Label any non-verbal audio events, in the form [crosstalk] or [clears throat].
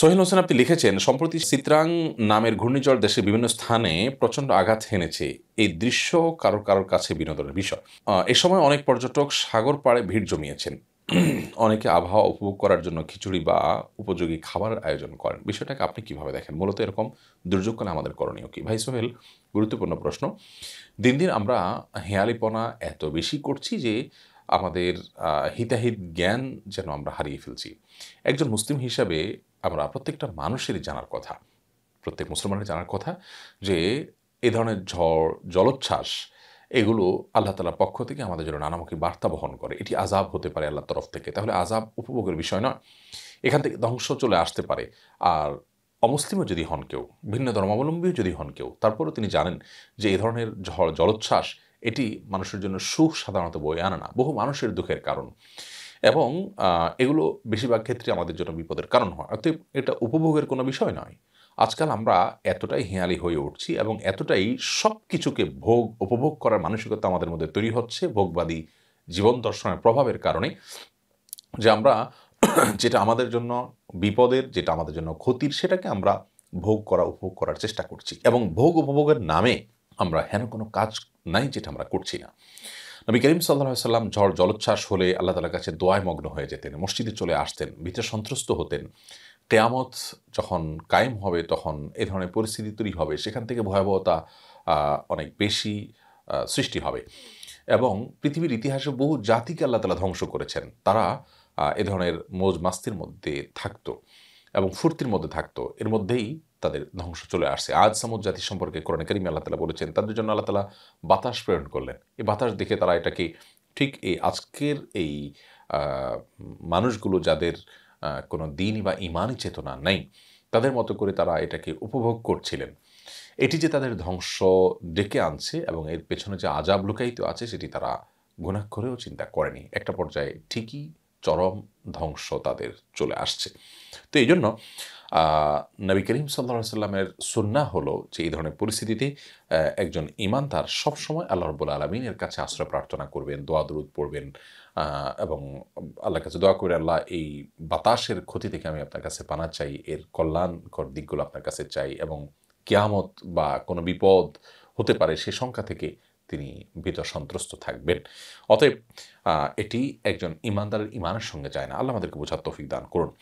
সোহেল হোসেন আপনি লিখেছেন সম্প্রতি চিত্রাং নামের ঘূর্ণিঝড় দেশের বিভিন্ন স্থানে প্রচণ্ড আঘাত হেনেছে এই দৃশ্য কারোর কারোর কাছে বিনোদনের বিষয় এ সময় অনেক পর্যটক সাগর পাড়ে ভিড় জমিয়েছেন [clears throat] অনেকে আবহাওয়া উপভোগ করার জন্য খিচুড়ি বা উপযোগী খাবার আয়োজন করেন বিষয়টাকে আপনি কিভাবে দেখেন মূলত এরকম দুর্যোগকালে আমাদের করণীয় কি ভাই সোহেল গুরুত্বপূর্ণ প্রশ্ন দিন দিন আমরা হেয়ালিপনা এত বেশি করছি যে আমাদের হিতাহিত জ্ঞান যেন আমরা হারিয়ে ফেলছি একজন মুসলিম হিসাবে আমরা প্রত্যেকটা মানুষেরই জানার কথা প্রত্যেক মুসলমানের জানার কথা যে এ ধরনের ঝড় জলোচ্ছ্বাস এগুলো আল্লাহ তালার পক্ষ থেকে আমাদের জন্য নানামুখী বার্তা বহন করে এটি আজাব হতে পারে আল্লাহর তরফ থেকে তাহলে আজাব উপভোগের বিষয় নয় এখান থেকে ধ্বংস চলে আসতে পারে আর অমুসলিমও যদি হন কেউ ভিন্ন ধর্মাবলম্বীও যদি হন কেউ তারপরেও তিনি জানেন যে এ ধরনের ঝড় জলোচ্ছ্বাস এটি মানুষের জন্য সুখ সাধারণত বয়ে আনে না বহু মানুষের দুঃখের কারণ এবং এগুলো বেশিরভাগ ক্ষেত্রে আমাদের জন্য বিপদের কারণ হয় অর্থাৎ এটা উপভোগের কোনো বিষয় নয় আজকাল আমরা এতটাই হেঁয়ালি হয়ে উঠছি এবং এতটাই সব কিছুকে ভোগ উপভোগ করার মানসিকতা আমাদের মধ্যে তৈরি হচ্ছে ভোগবাদী জীবন দর্শনের প্রভাবের কারণে যে আমরা [clears throat] যেটা আমাদের জন্য বিপদের যেটা আমাদের জন্য ক্ষতির সেটাকে আমরা ভোগ করা উপভোগ করার চেষ্টা করছি এবং ভোগ উপভোগের নামে আমরা হেন কোনো কাজ নাই যেটা আমরা করছি না নবী করিম সাল্লাহ সাল্লাম ঝড় জলোচ্ছ্বাস হলে আল্লাহ তালার কাছে দোয়ায় মগ্ন হয়ে যেতেন মসজিদে চলে আসতেন ভিতরে সন্ত্রস্ত হতেন কেয়ামত যখন কায়েম হবে তখন এ ধরনের পরিস্থিতি তৈরি হবে সেখান থেকে ভয়াবহতা অনেক বেশি সৃষ্টি হবে এবং পৃথিবীর ইতিহাসে বহু জাতিকে আল্লাহ তালা ধ্বংস করেছেন তারা এ ধরনের মোজ মাস্তির মধ্যে থাকতো এবং ফুর্তির মধ্যে থাকতো এর মধ্যেই তাদের ধ্বংস চলে আসছে আজ সামুদ জাতি সম্পর্কে কোরআন করিম আল্লাহ তালা বলেছেন তাদের জন্য আল্লাহ তালা বাতাস প্রেরণ করলেন এই বাতাস দেখে তারা এটাকে ঠিক এই আজকের এই মানুষগুলো যাদের কোনো দিন বা ইমানই চেতনা নেই তাদের মতো করে তারা এটাকে উপভোগ করছিলেন এটি যে তাদের ধ্বংস ডেকে আনছে এবং এর পেছনে যে আজাব লুকায়িত আছে সেটি তারা গুণাক করেও চিন্তা করেনি একটা পর্যায়ে ঠিকই চরম ধ্বংস তাদের চলে আসছে তো এই জন্য নবী করিম সাল্লা সাল্লামের সুন্না হলো যে এই ধরনের পরিস্থিতিতে একজন তার সবসময় আল্লাহ রব্বুল আলমিনের কাছে আশ্রয় প্রার্থনা করবেন দোয়া দরুদ পড়বেন এবং আল্লাহর কাছে দোয়া করে আল্লাহ এই বাতাসের ক্ষতি থেকে আমি আপনার কাছে পানা চাই এর কল্যাণকর দিকগুলো আপনার কাছে চাই এবং কেয়ামত বা কোনো বিপদ হতে পারে সে সংখ্যা থেকে তিনি ভীত সন্ত্রস্ত থাকবেন অতএব এটি একজন ইমানদারের ইমানের সঙ্গে যায় না আল্লাহ আমাদেরকে বোঝার তফিক দান করুন